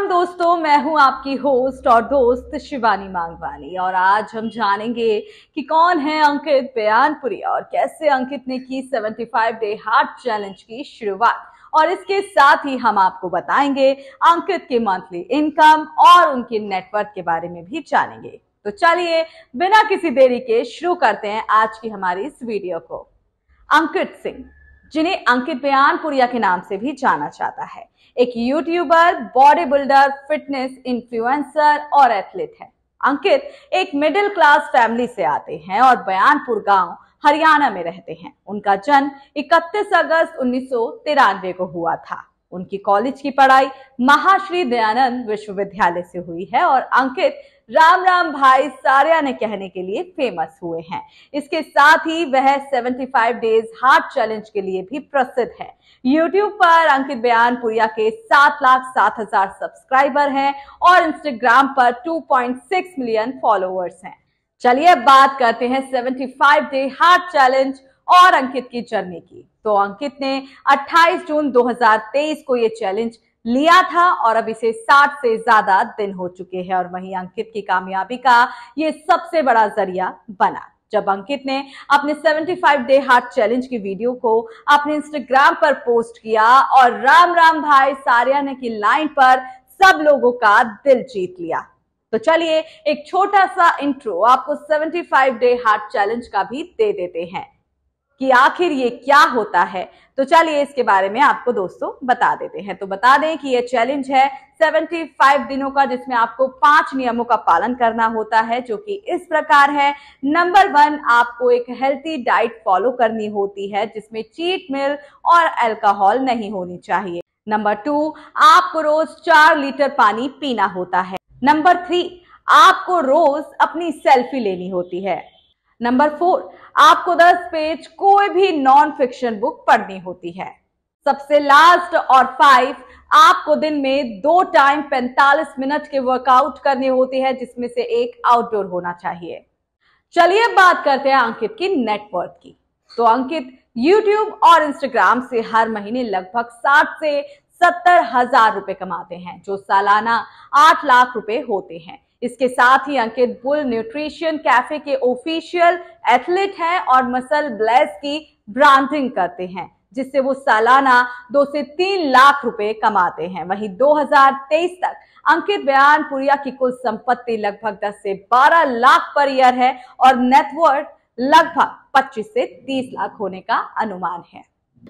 welcome दोस्तों मैं हूं आपकी होस्ट और दोस्त शिवानी मांगवानी और आज हम जानेंगे कि कौन है अंकित बयानपुरी और कैसे अंकित ने की 75 डे हार्ट चैलेंज की शुरुआत और इसके साथ ही हम आपको बताएंगे अंकित के मंथली इनकम और उनके नेटवर्क के बारे में भी जानेंगे तो चलिए बिना किसी देरी के शुरू करते हैं आज की हमारी इस वीडियो को अंकित सिंह जिन्हें अंकित बयानपुरिया के नाम से भी जाना जाता है एक YouTuber body builder fitness influencer और एथलीट है अंकित एक मिडिल क्लास फैमिली से आते हैं और बयानपुर गांव हरियाणा में रहते हैं उनका जन्म 31 अगस्त उन्नीस को हुआ था उनकी कॉलेज की पढ़ाई महाश्री दयानंद विश्वविद्यालय से हुई है और अंकित राम राम भाई सारिया ने कहने के लिए फेमस हुए हैं इसके साथ ही वह 75 डेज हार्ट चैलेंज के लिए भी प्रसिद्ध है यूट्यूब पर अंकित बयान पुरिया के सात लाख सात हजार सब्सक्राइबर हैं और इंस्टाग्राम पर 2.6 मिलियन फॉलोअर्स हैं चलिए अब बात करते हैं 75 डे हार्ट चैलेंज और अंकित की जर्नी की तो अंकित ने 28 जून 2023 को ये चैलेंज लिया था और अब इसे 60 से ज्यादा दिन हो चुके हैं और वहीं अंकित की कामयाबी का ये सबसे बड़ा जरिया बना जब अंकित ने अपने 75 डे हार्ट चैलेंज की वीडियो को अपने इंस्टाग्राम पर पोस्ट किया और राम राम भाई सारियाना की लाइन पर सब लोगों का दिल जीत लिया तो चलिए एक छोटा सा इंट्रो आपको 75 डे हार्ट चैलेंज का भी दे देते हैं कि आखिर ये क्या होता है तो चलिए इसके बारे में आपको दोस्तों बता देते हैं तो बता दें कि ये चैलेंज है 75 दिनों का जिसमें आपको पांच नियमों का पालन करना होता है जो कि इस प्रकार है नंबर वन आपको एक हेल्थी डाइट फॉलो करनी होती है जिसमें चीट मिल और अल्कोहल नहीं होनी चाहिए नंबर टू आपको रोज चार लीटर पानी पीना होता है नंबर थ्री आपको रोज अपनी सेल्फी लेनी होती है नंबर फोर आपको दस पेज कोई भी नॉन फिक्शन बुक पढ़नी होती है सबसे लास्ट और फाइव आपको दिन में दो टाइम 45 मिनट के वर्कआउट करने होते हैं जिसमें से एक आउटडोर होना चाहिए चलिए बात करते हैं अंकित की नेटवर्थ की तो अंकित यूट्यूब और इंस्टाग्राम से हर महीने लगभग साठ से सत्तर हजार रुपए कमाते हैं जो सालाना आठ लाख रुपए होते हैं इसके साथ ही अंकित बुल न्यूट्रिशन कैफे के ऑफिशियल एथलीट हैं और मसल ब्लेस की ब्रांडिंग करते हैं जिससे वो सालाना दो से तीन लाख रुपए कमाते हैं वहीं 2023 तक अंकित बयान पुरिया की कुल संपत्ति लगभग 10 से 12 लाख पर ईयर है और नेटवर्क लगभग 25 से 30 लाख होने का अनुमान है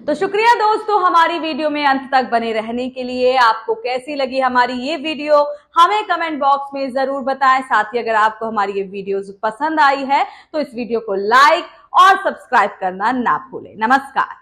तो शुक्रिया दोस्तों हमारी वीडियो में अंत तक बने रहने के लिए आपको कैसी लगी हमारी ये वीडियो हमें कमेंट बॉक्स में जरूर बताएं साथ ही अगर आपको हमारी ये वीडियो पसंद आई है तो इस वीडियो को लाइक और सब्सक्राइब करना ना भूलें नमस्कार